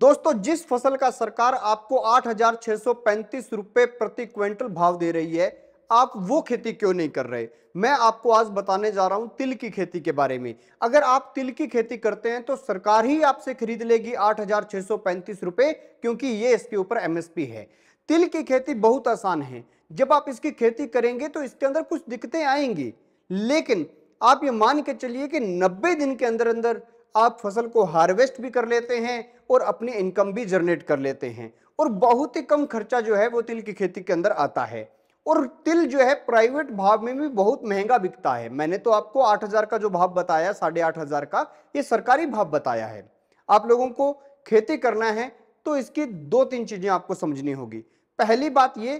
दोस्तों जिस फसल का सरकार आपको आठ हजार छह सौ पैंतीस रुपए प्रति क्विंटल भाव दे रही है आप वो खेती क्यों नहीं कर रहे मैं आपको आज बताने जा रहा हूं तिल की खेती के बारे में अगर आप तिल की खेती करते हैं तो सरकार ही आपसे खरीद लेगी आठ हजार छह सौ पैंतीस रुपए क्योंकि ये इसके ऊपर एमएसपी है तिल की खेती बहुत आसान है जब आप इसकी खेती करेंगे तो इसके अंदर कुछ दिक्कतें आएंगी लेकिन आप ये मान के चलिए कि नब्बे दिन के अंदर अंदर आप फसल को हार्वेस्ट भी कर लेते हैं और अपनी इनकम भी जनरेट कर लेते हैं और बहुत ही कम खर्चा जो है वो तिल की खेती के अंदर आता है और तिल जो है प्राइवेट भाव में भी बहुत महंगा बिकता है मैंने तो आपको आठ हजार का जो भाव बताया साढ़े आठ हजार का ये सरकारी भाव बताया है आप लोगों को खेती करना है तो इसकी दो तीन चीजें आपको समझनी होगी पहली बात ये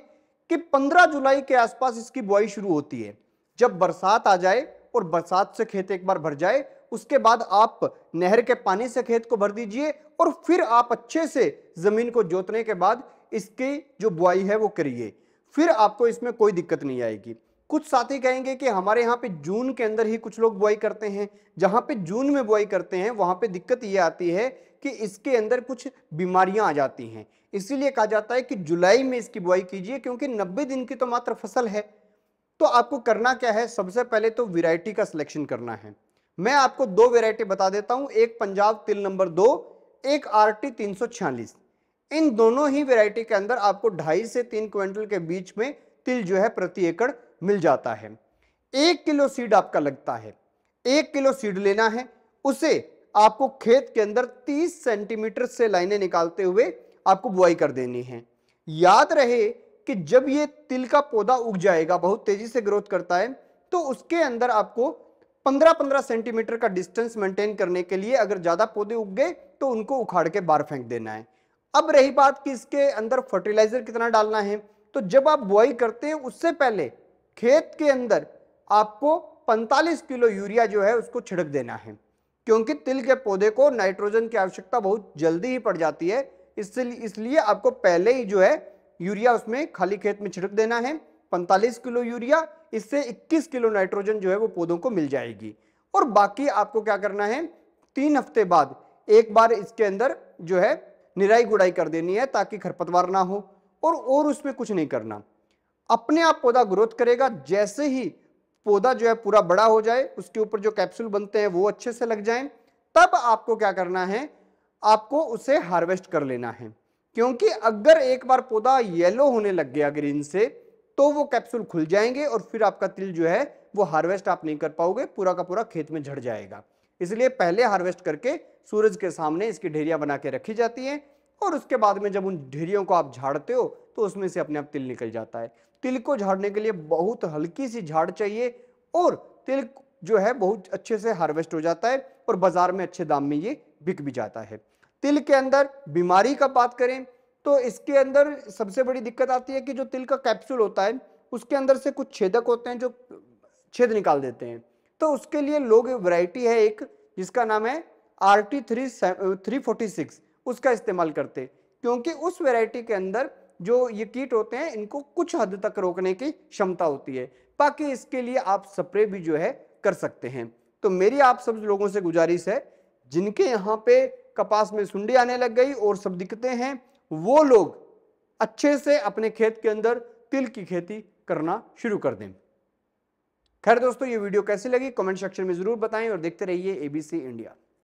कि 15 जुलाई के आसपास इसकी बुआई शुरू होती है जब बरसात आ जाए और बरसात से खेत एक बार भर जाए उसके बाद आप नहर के पानी से खेत को भर दीजिए और फिर आप अच्छे से ज़मीन को जोतने के बाद इसकी जो बुआई है वो करिए फिर आपको इसमें कोई दिक्कत नहीं आएगी कुछ साथी कहेंगे कि हमारे यहाँ पे जून के अंदर ही कुछ लोग बुआई करते हैं जहाँ पे जून में बुआई करते हैं वहाँ पे दिक्कत ये आती है कि इसके अंदर कुछ बीमारियाँ आ जाती हैं इसीलिए कहा जाता है कि जुलाई में इसकी बुआई कीजिए क्योंकि नब्बे दिन की तो मात्र फसल है तो आपको करना क्या है सबसे पहले तो वेरायटी का सिलेक्शन करना है मैं आपको दो वेरायटी बता देता हूं एक पंजाब तिल नंबर दो एक आर तीन सौ छियालीस इन दोनों ही वेरायटी के अंदर आपको ढाई से तीन क्विंटल के बीच में तिल जो है प्रति एकड़ मिल जाता है एक किलो सीड आपका लगता है एक किलो सीड लेना है उसे आपको खेत के अंदर 30 सेंटीमीटर से लाइनें निकालते हुए आपको बुआई कर देनी है याद रहे कि जब ये तिल का पौधा उग जाएगा बहुत तेजी से ग्रोथ करता है तो उसके अंदर आपको पंद्रह पंद्रह सेंटीमीटर का डिस्टेंस मेंटेन करने के लिए अगर ज़्यादा पौधे उग गए तो उनको उखाड़ के बाहर फेंक देना है अब रही बात कि इसके अंदर फर्टिलाइजर कितना डालना है तो जब आप बुआई करते हैं उससे पहले खेत के अंदर आपको 45 किलो यूरिया जो है उसको छिड़क देना है क्योंकि तिल के पौधे को नाइट्रोजन की आवश्यकता बहुत जल्दी ही पड़ जाती है इसलिए इसलिए आपको पहले ही जो है यूरिया उसमें खाली खेत में छिड़क देना है 45 किलो यूरिया इससे 21 किलो नाइट्रोजन जो है वो पौधों को मिल जाएगी और बाकी आपको क्या करना है तीन हफ्ते बाद एक बार इसके अंदर जो है निराई गुड़ाई कर देनी है ताकि खरपतवार ना हो और और उसमें कुछ नहीं करना अपने आप पौधा ग्रोथ करेगा जैसे ही पौधा जो है पूरा बड़ा हो जाए उसके ऊपर जो कैप्सूल बनते हैं वो अच्छे से लग जाए तब आपको क्या करना है आपको उसे हार्वेस्ट कर लेना है क्योंकि अगर एक बार पौधा येलो होने लग गया ग्रीन से तो वो कैप्सूल खुल जाएंगे और फिर आपका तिल जो है वो हार्वेस्ट आप नहीं कर पाओगे पूरा का पूरा खेत में झड़ जाएगा इसलिए पहले हार्वेस्ट करके सूरज के सामने इसकी ढेरिया बना के रखी जाती है और उसके बाद में जब उन ढेरियों को आप झाड़ते हो तो उसमें से अपने आप तिल निकल जाता है तिल को झाड़ने के लिए बहुत हल्की सी झाड़ चाहिए और तिल जो है बहुत अच्छे से हार्वेस्ट हो जाता है और बाजार में अच्छे दाम में ये बिक भी जाता है तिल के अंदर बीमारी का बात करें तो इसके अंदर सबसे बड़ी दिक्कत आती है कि जो तिल का कैप्सूल होता है उसके अंदर से कुछ छेदक होते हैं जो छेद निकाल देते हैं तो उसके लिए लोग वैरायटी है एक जिसका नाम है R T three three forty six उसका इस्तेमाल करते क्योंकि उस वैरायटी के अंदर जो ये कीट होते हैं इनको कुछ हद तक रोकने की क्षमता होती है बाकी इसके लिए आप स्प्रे भी जो है कर सकते हैं तो मेरी आप सब लोगों से गुजारिश है जिनके यहाँ पे कपास में सुंडी आने लग गई और सब दिक्कतें हैं वो लोग अच्छे से अपने खेत के अंदर तिल की खेती करना शुरू कर दें खैर दोस्तों ये वीडियो कैसी लगी कमेंट सेक्शन में ज़रूर बताएं और देखते रहिए एबीसी इंडिया